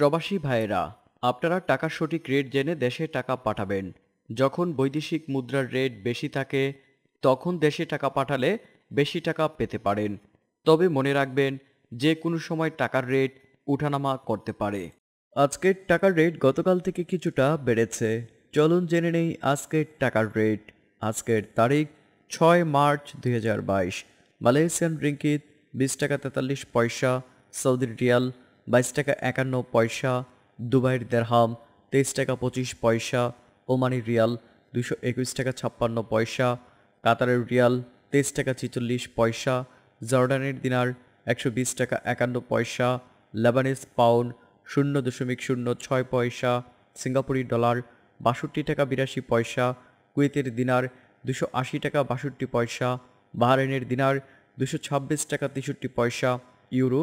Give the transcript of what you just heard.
প্রবাসী ভাইয়েরা আপনারা টাকার সঠিক রেট জেনে দেশে টাকা পাঠাবেন যখন বৈদেশিক মুদ্রার রেট বেশি থাকে তখন দেশে টাকা পাঠালে বেশি টাকা পেতে পারেন তবে মনে রাখবেন যে কোনো সময় টাকার রেট উঠানামা করতে পারে আজকের টাকার রেট গতকাল থেকে কিছুটা বেড়েছে চলুন জেনে নেই আজকের টাকার রেট আজকের তারিখ ছয় মার্চ দুই মালয়েশিয়ান রিঙ্কিত বিশ টাকা তেতাল্লিশ পয়সা সৌদি রিয়াল বাইশ টাকা একান্ন পয়সা দুবাইয়ের দেড়হাম তেইশ টাকা পঁচিশ পয়সা ওমানি রিয়াল দুশো একুশ টাকা ছাপ্পান্ন পয়সা কাতারের রিয়াল তেইশ টাকা ছেচল্লিশ পয়সা জর্ডানের দিনার একশো বিশ টাকা একান্ন পয়সা লেবানিস পাউন্ড শূন্য দশমিক শূন্য ছয় পয়সা সিঙ্গাপুরি ডলার বাষট্টি টাকা বিরাশি পয়সা কুয়েতের দিনার দুশো আশি টাকা বাষট্টি পয়সা বাহারেনের দিনার দুশো ছাব্বিশ টাকা তেষট্টি পয়সা ইউরো